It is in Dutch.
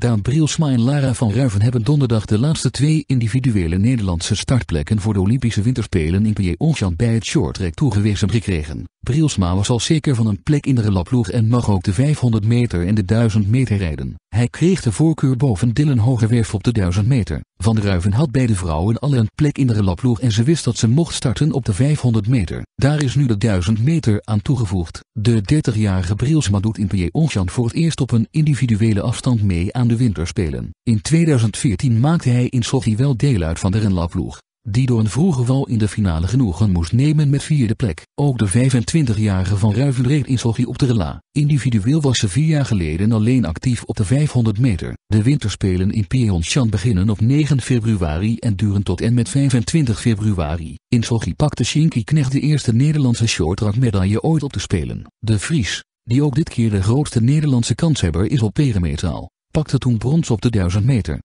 Daan Brielsma en Lara van Ruiven hebben donderdag de laatste twee individuele Nederlandse startplekken voor de Olympische Winterspelen in Pyeongchang bij het shorttrack toegewezen gekregen. Brielsma was al zeker van een plek in de relaploeg en mag ook de 500 meter en de 1000 meter rijden. Hij kreeg de voorkeur boven Dillen Hogewerf op de 1000 meter. Van Ruiven had beide vrouwen al een plek in de relaploeg en ze wist dat ze mocht starten op de 500 meter. Daar is nu de 1000 meter aan toegevoegd. De 30-jarige Brielsma doet in Pyeongchang voor het eerst op een individuele afstand mee aan de winterspelen. In 2014 maakte hij in Sochi wel deel uit van de renlaploeg die door een vroege val in de finale genoegen moest nemen met vierde plek. Ook de 25-jarige Van Ruiven reed in Sochi op de rela. Individueel was ze vier jaar geleden alleen actief op de 500 meter. De winterspelen in Pyeongchang beginnen op 9 februari en duren tot en met 25 februari. In Sochi pakte Shinky Knecht de eerste Nederlandse medaille ooit op te Spelen. De Fries, die ook dit keer de grootste Nederlandse kanshebber is op peremetaal, pakte toen brons op de 1000 meter.